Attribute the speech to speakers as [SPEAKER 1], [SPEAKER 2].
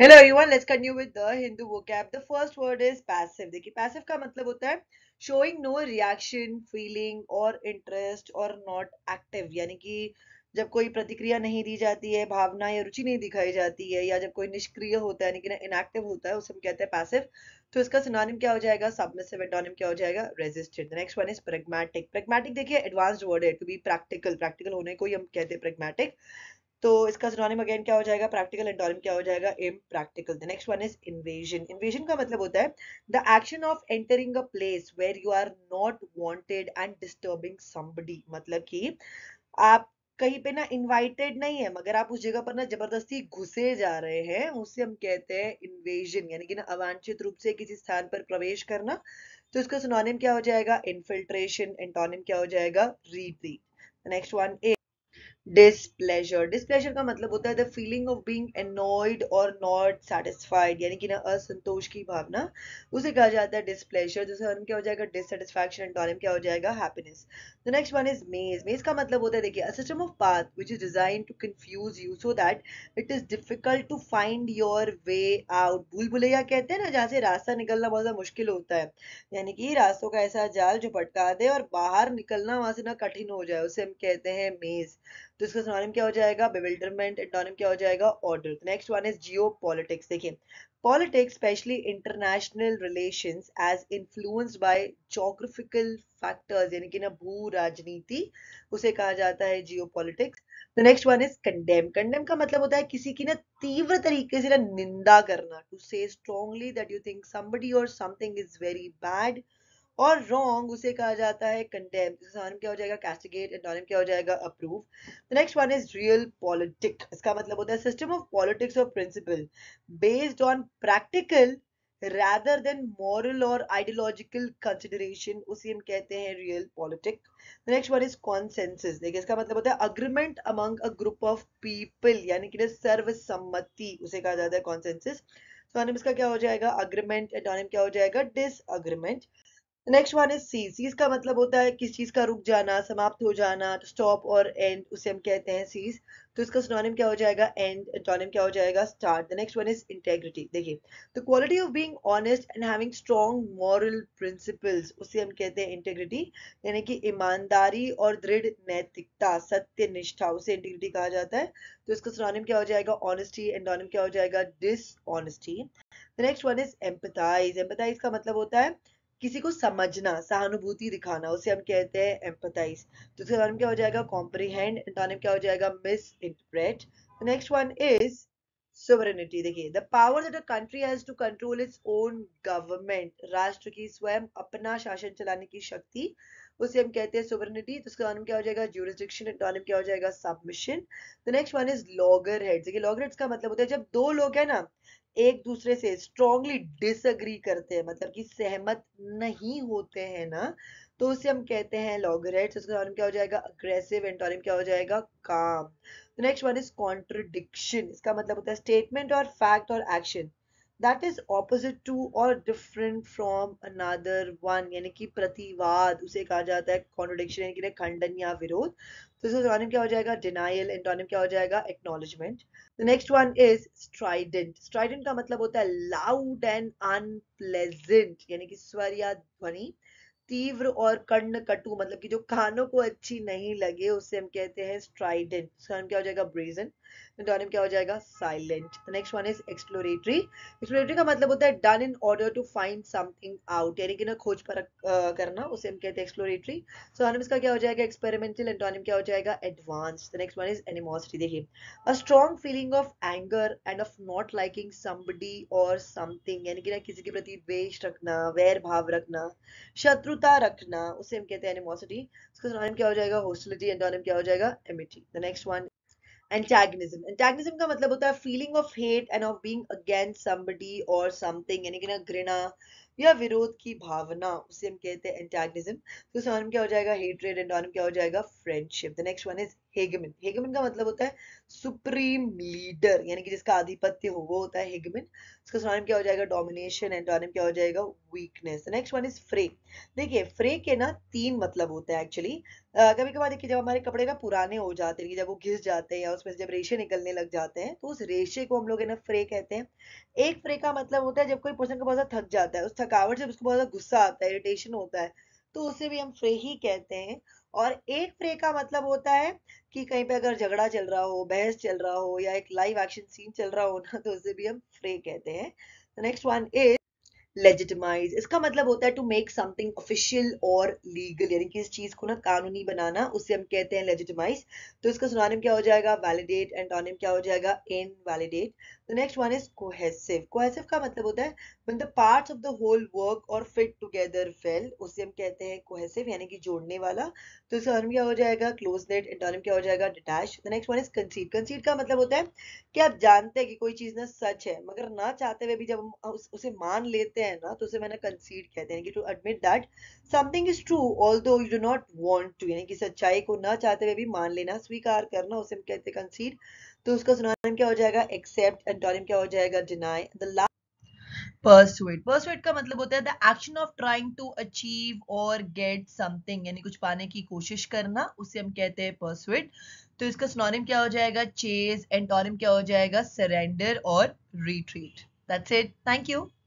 [SPEAKER 1] Hello everyone let's continue with the Hindu vocab the first word is passive देखिए passive का मतलब होता है showing no reaction feeling or interest or not active यानी कि जब कोई प्रतिक्रिया नहीं दी जाती है भावना या रुचि नहीं दिखाई जाती है या जब कोई निष्क्रिय होता है यानी कि इनएक्टिव होता है उसे हम कहते हैं पैसिव तो इसका सिनोनिम क्या हो जाएगा सबमिसिव एंटोनिम क्या हो जाएगा resistant next one is pragmatic pragmatic देखिए एडवांस्ड वर्ड है टू बी प्रैक्टिकल प्रैक्टिकल होने को ही हम कहते हैं प्रेगमेटिक तो इसका सिनोनिम अगेन क्या हो जाएगा प्रैक्टिकल एंडोनिम क्या हो जाएगा impractical the next one is invasion invasion का मतलब होता है the action of entering a place where you are not wanted and disturbing somebody मतलब कि आप कहीं पे ना इनवाइटेड नहीं है मगर आप उस जगह पर ना जबरदस्ती घुसे जा रहे हैं उसे हम कहते हैं इन्वेजन यानी कि ना अवांछित रूप से किसी स्थान पर प्रवेश करना तो इसका सिनोनिम क्या हो जाएगा इन्फिल्ट्रेशन एंटोनिम क्या हो जाएगा retreat next one a displeasure displeasure का मतलब होता है the feeling of being annoyed or not satisfied यानी कि ना असंतोष की भावना उसे कहा जाता है डिस्प्लेजर जिसका हर्म क्या हो जाएगा डिससेटिस्फैक्शन एंटोनिम क्या हो जाएगा happiness the next one is maze maze का मतलब होता है देखिए a system of path which is design to confuse you so that it is difficult to find your way out भूल भुलैया कहते हैं ना जहाँ से रास्ता निकलना बहुत ज्यादा मुश्किल होता है यानी कि रास्तों का ऐसा जाल जो भटका दे और बाहर निकलना वहां से ना कठिन हो जाए उसे हम कहते हैं मेज तो इसका सिनोनिम क्या हो जाएगा बेविल्डरमेंट एंटोनिम क्या हो जाएगा order next one is geopolitics देखिए politics especially international relation as influenced by geographical factors यानी कि ना भू राजनीति उसे कहा जाता है geopolitics the next one is condemn condemn का मतलब होता है किसी की ना तीव्र तरीके से ना निंदा करना to say strongly that you think somebody or something is very bad or wrong उसे कहा जाता है कंडेम तो क्या हो जाएगा कैस्टिगेट एंटोनिम क्या हो जाएगा approve the next one is realpolitik इसका मतलब होता है system of politics or principle based on practical rather than moral or ideological consideration उसी हम कहते हैं real politic. The next one is consensus. देखिए इसका मतलब होता है agreement among a group of people यानी कि सर्वसम्मति उसे कहा जाता है consensus. तो so, इसका क्या हो जाएगा agreement एटोनिम क्या हो जाएगा disagreement. Next one is cease cease का मतलब होता है किस चीज़ का रुक जाना समाप्त हो जाना तो स्टॉप और एंड उसे हम कहते हैं सीज तो इसका सुनोनिम क्या हो जाएगा एंड एंटोनिम क्या हो जाएगा start the next one is integrity देखिए the quality of being honest and having strong moral principles उसे हम कहते हैं इंटेग्रिटी यानी कि ईमानदारी और दृढ़ नैतिकता सत्य निष्ठा उसे इंटेग्रिटी कहा जाता है तो इसका सुनोनिम क्या हो जाएगा ऑनेस्टी एंटोनिम क्या हो जाएगा dishonesty the next one is empathize empathize का मतलब होता है किसी को समझना सहानुभूति दिखाना उसे हम कहते हैं एम्पथाइज तो इसका टर्म क्या हो जाएगा कॉम्प्रीहेंड टर्म क्या हो जाएगा misinterpret next one is sovereignty देखिए the power that a country has to control its own government राष्ट्र की स्वयं अपना शासन चलाने की शक्ति उसे हम कहते हैं सोवरेनिटी तो इसका नाम क्या हो जाएगा ज्यूरिस्डिक्शन एंटोनिम क्या हो जाएगा submission the next one is loggerheads देखिए लॉगर हेड्स का मतलब होता है जब दो लोग हैं ना एक दूसरे से स्ट्रांगली डिसअग्री करते हैं मतलब कि सहमत नहीं होते हैं ना तो उसे हम कहते हैं लॉगरेट उसके टॉरम क्या हो जाएगा अग्रेसिव एंड टॉरम क्या हो जाएगा काम नेक्स्ट वन इज कॉन्ट्रोडिक्शन इसका मतलब होता है statement or fact or action that is opposite to or different from another one यानी कि प्रतिवाद उसे कहा जाता है कॉन्ट्रोडिक्शन यानी कि खंडन या विरोध तो इसका एंटोनिम क्या हो जाएगा डिनाइल एंटोनिम क्या हो जाएगा acknowledgement the next one is strident strident का मतलब होता है लाउड एंड अनप्लेजेंट यानी कि स्वर या ध्वनि तीव्र और कर्ण कटु मतलब कि जो कानों को अच्छी नहीं लगे उससे हम कहते हैं स्ट्राइडेंट स्वयं क्या हो जाएगा ब्रेजन डॉनिम क्या हो जाएगा silent next one is exploratory exploratory का मतलब होता है done in order to find something out यानी कि ना खोज पर करना उसे हम कहते हैं एक्सप्लोरेटरी सो हम इसका क्या हो जाएगा एक्सपेरिमेंटल एंटोनिम क्या हो जाएगा advance next one is animosity देखिए a strong feeling of anger and of not liking somebody or something यानी कि ना किसी के प्रति द्वेष रखना वैर भाव रखना शत्रु मित्रता रखना उसे हम कहते हैं एनिमोसिटी उसका क्या हो जाएगा होस्टिलिटी एंड क्या हो जाएगा amity the next one antagonism antagonism का मतलब होता है feeling of hate and of being against somebody or something यानी कि ना घृणा या विरोध की भावना उसे हम कहते हैं एंटैगनिज्म तो सिनोनिम क्या हो जाएगा हेट्रेड एंड क्या हो जाएगा friendship the next one is hegemony hegemony का मतलब होता है सुप्रीम लीडर यानी कि जिसका आधिपत्य हो वो होता है हेगमिन उसका सुनाम क्या हो जाएगा डोमिनेशन एंटोनिम क्या हो जाएगा वीकनेस नेक्स्ट वन इज फ्रे देखिए फ्रे के ना तीन मतलब होते हैं एक्चुअली कभी कभार देखिए जब हमारे कपड़े ना पुराने हो जाते हैं जब वो घिस जाते हैं या उसमें से जब रेशे निकलने लग जाते हैं तो उस रेशे को हम लोग है ना फ्रे कहते हैं एक फ्रे का मतलब होता है जब कोई पर्सन का बहुत थक जाता है उस थकावट से उसको बहुत गुस्सा आता है इरिटेशन होता है तो उसे भी हम फ्रे ही कहते हैं और एक फ्रे का मतलब होता है कि कहीं पे अगर झगड़ा चल रहा हो बहस चल रहा हो या एक लाइव एक्शन सीन चल रहा हो ना तो उसे भी हम फ्रे कहते हैं नेक्स्ट वन इज लेजिटमाइज इसका मतलब होता है to make something official or legal यानी कि इस चीज को ना कानूनी बनाना उसे हम कहते हैं लेजिटमाइज तो इसका सुनानिम क्या हो जाएगा वैलिडेट एंड ऑनिम क्या हो जाएगा invalidate the next one is cohesive cohesive का मतलब होता है when the parts of the whole work or fit together well उसे हम कहते हैं कोहेसिव यानी कि जोड़ने वाला तो इसका अनम क्या हो जाएगा क्लोज नेट एंड ऑनिम क्या हो जाएगा detach the next one is concede concede का मतलब होता है कि आप जानते हैं कि कोई चीज ना सच है मगर ना चाहते हुए भी जब हम उस, उसे मान लेते हैं है ना तो उसे मैंने कंसीड कहते हैं कि to admit that something is true although you do not want to यानी कि सच्चाई को ना चाहते हुए भी मान लेना स्वीकार करना उसे हम कहते हैं कंसीड तो उसका सुनाम क्या हो जाएगा एक्सेप्ट एंटोनिम क्या हो जाएगा deny the last Persuade. Persuade का मतलब होता है the action of trying to achieve or get something, यानी कुछ पाने की कोशिश करना उसे हम कहते हैं persuade. तो इसका synonym क्या हो जाएगा chase, antonym क्या हो जाएगा surrender और retreat. That's it. Thank you.